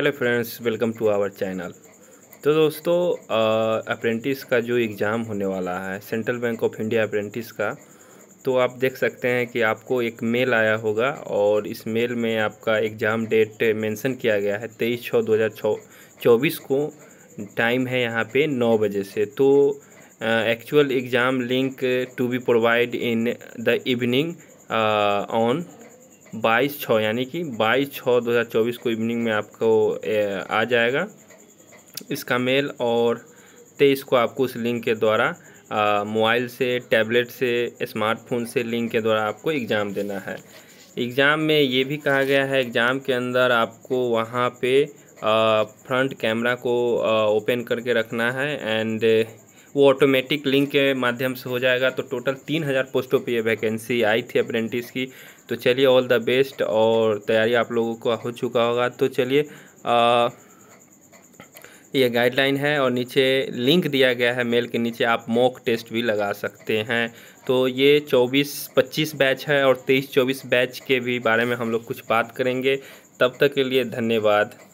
hello friends welcome to our channel तो दोस्तों apprentice का जो एग्ज़ाम होने वाला है central bank of India apprentice का तो आप देख सकते हैं कि आपको एक मेल आया होगा और इस मेल में आपका एग्ज़ाम डेट मेंशन किया गया है तेईस छः दो हज़ार चौबीस को टाइम है यहाँ पे नौ बजे से तो actual exam link to be provide in the evening on बाईस छः यानी कि बाईस छः दो हज़ार चौबीस को इवनिंग में आपको आ जाएगा इसका मेल और तेईस को आपको उस लिंक के द्वारा मोबाइल से टैबलेट से स्मार्टफोन से लिंक के द्वारा आपको एग्ज़ाम देना है एग्ज़ाम में ये भी कहा गया है एग्ज़ाम के अंदर आपको वहाँ पे फ्रंट कैमरा को ओपन करके रखना है एंड वो ऑटोमेटिक लिंक के माध्यम से हो जाएगा तो टोटल तीन हज़ार पोस्टों पर यह वैकेंसी आई थी अप्रेंटिस की तो चलिए ऑल द बेस्ट और तैयारी आप लोगों को हो चुका होगा तो चलिए ये गाइडलाइन है और नीचे लिंक दिया गया है मेल के नीचे आप मॉक टेस्ट भी लगा सकते हैं तो ये 24-25 बैच है और 23-24 बैच के भी बारे में हम लोग कुछ बात करेंगे तब तक के लिए धन्यवाद